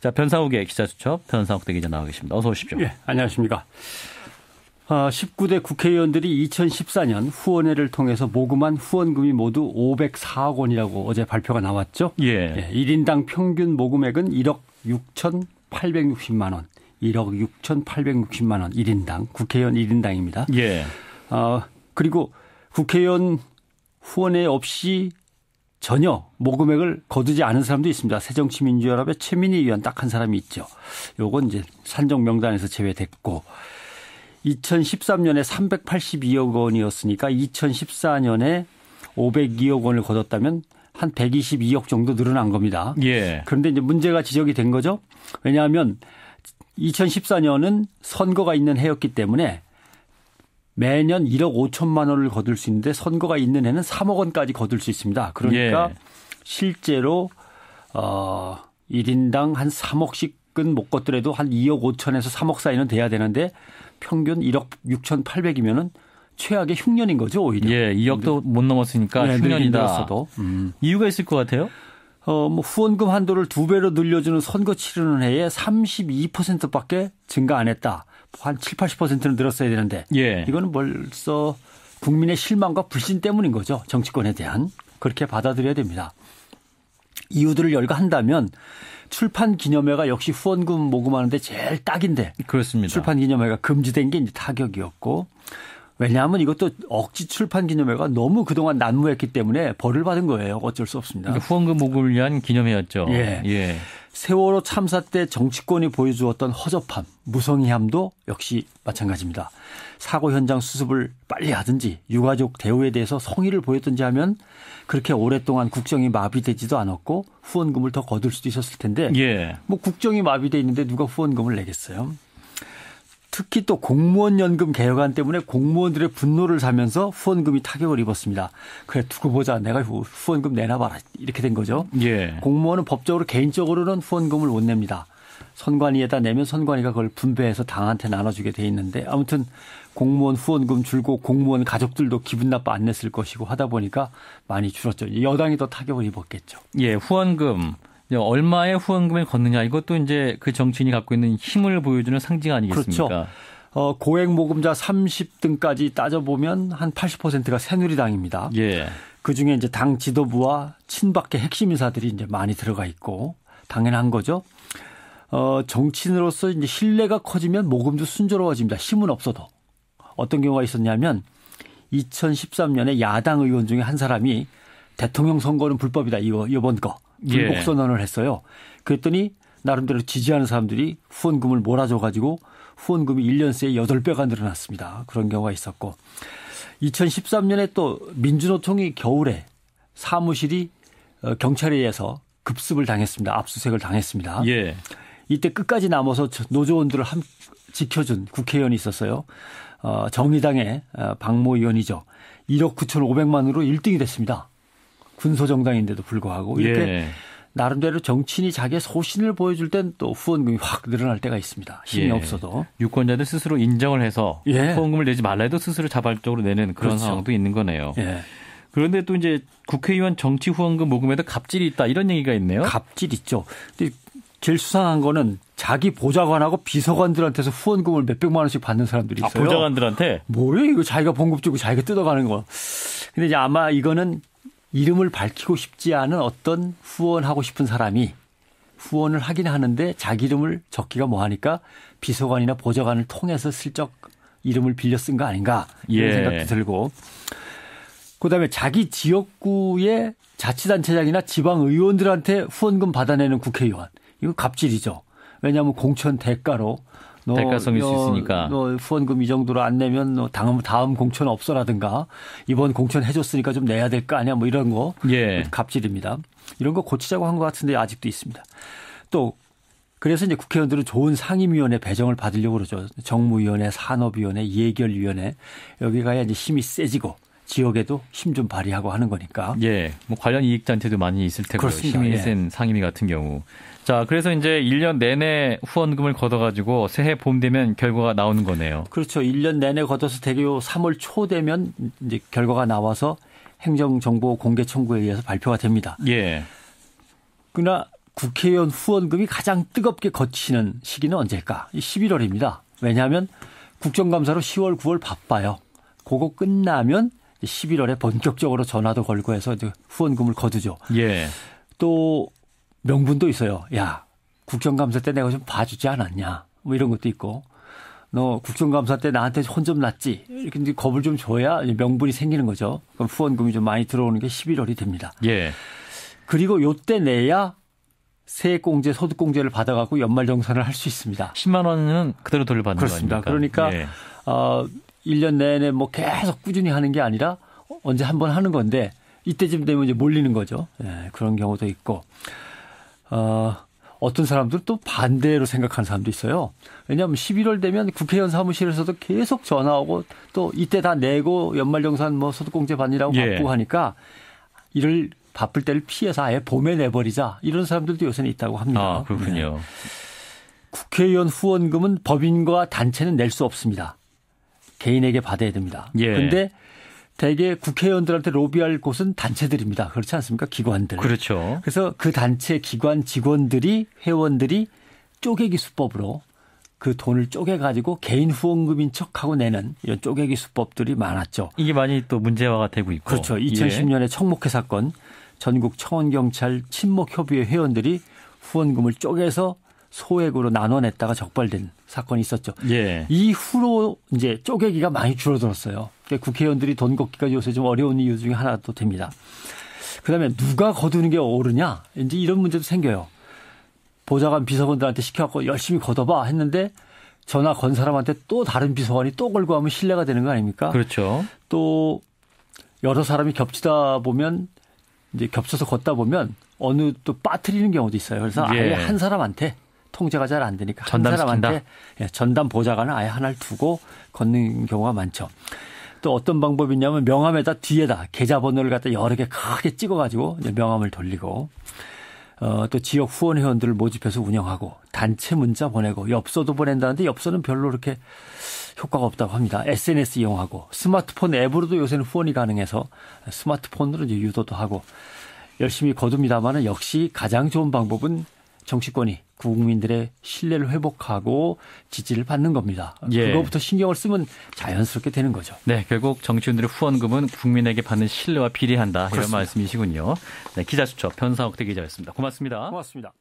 자, 변상욱의 기자수첩 변상욱 대기자 나와 계십니다. 어서 오십시오. 예, 안녕하십니까. 19대 아, 국회의원들이 2014년 후원회를 통해서 모금한 후원금이 모두 504억 원이라고 어제 발표가 나왔죠. 예. 예 1인당 평균 모금액은 1억 6,860만 원. 1억 6,860만 원 1인당 국회의원 1인당입니다. 예. 어, 그리고 국회의원 후원회 없이 전혀 모금액을 거두지 않은 사람도 있습니다. 새정치민주연합의 최민희 의원 딱 한 사람이 있죠. 요건 이제 산정 명단에서 제외됐고 2013년에 382억 원이었으니까 2014년에 502억 원을 거뒀다면 한 122억 정도 늘어난 겁니다. 예. 그런데 이제 문제가 지적이 된 거죠. 왜냐하면 2014년은 선거가 있는 해였기 때문에 매년 1억 5천만 원을 거둘 수 있는데 선거가 있는 해는 3억 원까지 거둘 수 있습니다. 그러니까 예. 실제로 어 1인당 한 3억씩은 못 걷더라도 한 2억 5천에서 3억 사이는 돼야 되는데 평균 1억 6천 8백이면은 최악의 흉년인 거죠 오히려. 예, 2억도 못 넘었으니까 네, 네 흉년이다. 음. 이유가 있을 것 같아요. 어, 뭐 후원금 한도를 두 배로 늘려주는 선거 치르는 해에 32%밖에 증가 안 했다. 한 7, 80%는 늘었어야 되는데 예. 이거는 벌써 국민의 실망과 불신 때문인 거죠. 정치권에 대한 그렇게 받아들여야 됩니다. 이유들을 열거한다면 출판 기념회가 역시 후원금 모금하는데 제일 딱인데 그렇습니다. 출판 기념회가 금지된 게 이제 타격이었고 왜냐하면 이것도 억지 출판 기념회가 너무 그동안 난무했기 때문에 벌을 받은 거예요. 어쩔 수 없습니다. 그러니까 후원금 모금을 위한 기념회였죠. 예. 예. 세월호 참사 때 정치권이 보여주었던 허접함, 무성의함도 역시 마찬가지입니다. 사고 현장 수습을 빨리 하든지 유가족 대우에 대해서 성의를 보였든지 하면 그렇게 오랫동안 국정이 마비되지도 않았고 후원금을 더 거둘 수도 있었을 텐데 예. 뭐 국정이 마비돼 있는데 누가 후원금을 내겠어요. 특히 또 공무원 연금 개혁안 때문에 공무원들의 분노를 사면서 후원금이 타격을 입었습니다. 그래 두고 보자. 내가 후원금 내놔 봐라. 이렇게 된 거죠. 예. 공무원은 법적으로 개인적으로는 후원금을 못 냅니다. 선관위에다 내면 선관위가 그걸 분배해서 당한테 나눠주게 돼 있는데 아무튼 공무원 후원금 줄고 공무원 가족들도 기분 나빠 안 냈을 것이고 하다 보니까 많이 줄었죠. 여당이 더 타격을 입었겠죠. 예, 후원금 얼마의 후원금을 걷느냐 이것도 이제 그 정치인이 갖고 있는 힘을 보여주는 상징 아니겠습니까? 그렇죠. 어, 고액 모금자 30등까지 따져보면 한 80%가 새누리당입니다. 예. 그 중에 이제 당 지도부와 친박계 핵심 인사들이 이제 많이 들어가 있고 당연한 거죠. 어, 정치인으로서 이제 신뢰가 커지면 모금도 순조로워집니다. 힘은 없어도. 어떤 경우가 있었냐면 2013년에 야당 의원 중에 한 사람이 대통령 선거는 불법이다. 이 이번 거. 불복 예. 선언을 했어요. 그랬더니 나름대로 지지하는 사람들이 후원금을 몰아줘 가지고 후원금이 1년 새에 8배가 늘어났습니다. 그런 경우가 있었고 2013년에 또 민주노총이 겨울에 사무실이 어, 경찰에 의해서 급습을 당했습니다. 압수색을 당했습니다. 예. 이때 끝까지 남아서 노조원들을 함, 지켜준 국회의원이 있었어요. 어, 정의당의 어, 박모 의원이죠. 1억 9,500만으로 1등이 됐습니다. 군소정당인데도 불구하고 이렇게 예. 나름대로 정치인이 자기의 소신을 보여줄 땐 또 후원금이 확 늘어날 때가 있습니다. 힘이 예. 없어도. 유권자들 스스로 인정을 해서 예. 후원금을 내지 말라 해도 스스로 자발적으로 내는 그런 그렇죠. 상황도 있는 거네요. 예. 그런데 또 이제 국회의원 정치 후원금 모금에도 갑질이 있다 이런 얘기가 있네요. 갑질 있죠. 근데 제일 수상한 거는 자기 보좌관하고 비서관들한테서 후원금을 몇백만 원씩 받는 사람들이 아, 있어요. 아, 보좌관들한테? 뭐예요 이거 자기가 봉급 주고 자기가 뜯어가는 거. 근데 이제 아마 이거는 이름을 밝히고 싶지 않은 어떤 후원하고 싶은 사람이 후원을 하긴 하는데 자기 이름을 적기가 뭐하니까 비서관이나 보좌관을 통해서 슬쩍 이름을 빌려 쓴 거 아닌가 이런 예. 생각도 들고 그다음에 자기 지역구의 자치단체장이나 지방 의원들한테 후원금 받아내는 국회의원 이거 갑질이죠. 왜냐하면 공천 대가로 너, 대가성일 너, 수 있으니까. 너 후원금 이 정도로 안 내면 너 다음, 다음 공천 없어라든가 이번 공천 해줬으니까 좀 내야 될 거 아니야 뭐 이런 거. 예. 갑질입니다. 이런 거 고치자고 한 것 같은데 아직도 있습니다. 또 그래서 이제 국회의원들은 좋은 상임위원회 배정을 받으려고 그러죠. 정무위원회, 산업위원회, 예결위원회 여기 가야 이제 힘이 세지고 지역에도 힘 좀 발휘하고 하는 거니까. 예. 뭐 관련 이익 단체도 많이 있을 테고요. 그렇습니다. 힘이 예. 센 상임위 같은 경우. 자, 그래서 이제 1년 내내 후원금을 걷어 가지고 새해 봄 되면 결과가 나오는 거네요. 그렇죠. 1년 내내 걷어서 대교 3월 초 되면 이제 결과가 나와서 행정정보 공개 청구에 의해서 발표가 됩니다. 예. 그러나 국회의원 후원금이 가장 뜨겁게 거치는 시기는 언제일까? 11월입니다. 왜냐하면 국정감사로 10월, 9월 바빠요. 그거 끝나면 11월에 본격적으로 전화도 걸고 해서 후원금을 거두죠. 예. 또 명분도 있어요. 야, 국정감사 때 내가 좀 봐주지 않았냐. 뭐 이런 것도 있고. 너 국정감사 때 나한테 혼 좀 났지. 이렇게 이제 겁을 좀 줘야 명분이 생기는 거죠. 그럼 후원금이 좀 많이 들어오는 게 11월이 됩니다. 예. 그리고 요때 내야 세액공제, 소득공제를 받아갖고 연말정산을 할 수 있습니다. 10만 원은 그대로 돌려받는 그렇습니다. 거니까 그러니까 예. 어, 1년 내내 뭐 계속 꾸준히 하는 게 아니라 언제 한번 하는 건데 이때쯤 되면 이제 몰리는 거죠. 예, 그런 경우도 있고. 어, 어떤 사람들은 또 반대로 생각하는 사람도 있어요. 왜냐하면 11월 되면 국회의원 사무실에서도 계속 전화오고또 이때 다 내고 연말정산 뭐 소득공제 반이라고 예. 바꾸고 하니까 이를 바쁠 때를 피해서 아예 봄에 내버리자 이런 사람들도 요새는 있다고 합니다. 아, 그렇군요. 네. 국회의원 후원금은 법인과 단체는 낼 수 없습니다. 개인에게 받아야 됩니다. 예. 근데 대개 국회의원들한테 로비할 곳은 단체들입니다. 그렇지 않습니까? 기관들. 그렇죠. 그래서 그 단체 기관 직원들이 회원들이 쪼개기 수법으로 그 돈을 쪼개가지고 개인 후원금인 척하고 내는 이런 쪼개기 수법들이 많았죠. 이게 많이 또 문제화가 되고 있고. 그렇죠. 2010년에 예. 청목회 사건 전국 청원경찰 친목협의회 회원들이 후원금을 쪼개서 소액으로 나눠냈다가 적발된 사건이 있었죠. 예. 이후로 이제 쪼개기가 많이 줄어들었어요. 그러니까 국회의원들이 돈 걷기가 요새 좀 어려운 이유 중에 하나도 됩니다. 그다음에 누가 거두는 게 옳으냐 이제 이런 문제도 생겨요. 보좌관 비서관들한테 시켜갖고 열심히 걷어봐 했는데 전화 건 사람한테 또 다른 비서관이 또 걸고 하면 신뢰가 되는 거 아닙니까? 그렇죠. 또 여러 사람이 겹치다 보면 이제 겹쳐서 걷다 보면 어느 또 빠뜨리는 경우도 있어요. 그래서 예. 아예 한 사람한테 통제가 잘 안 되니까 한 사람한테 예, 전담 보좌관을 아예 하나를 두고 걷는 경우가 많죠. 또 어떤 방법이 있냐면 명함에다 뒤에다 계좌번호를 갖다 여러 개 크게 찍어가지고 명함을 돌리고 어, 또 지역 후원 회원들을 모집해서 운영하고 단체 문자 보내고 엽서도 보낸다는데 엽서는 별로 이렇게 효과가 없다고 합니다. SNS 이용하고 스마트폰 앱으로도 요새는 후원이 가능해서 스마트폰으로 이제 유도도 하고 열심히 거둡니다만은 역시 가장 좋은 방법은 정치권이 국민들의 신뢰를 회복하고 지지를 받는 겁니다. 예. 그거부터 신경을 쓰면 자연스럽게 되는 거죠. 네, 결국 정치인들의 후원금은 국민에게 받는 신뢰와 비례한다 그렇습니다. 이런 말씀이시군요. 네, 기자 수첩 변상옥대 기자였습니다. 고맙습니다. 고맙습니다.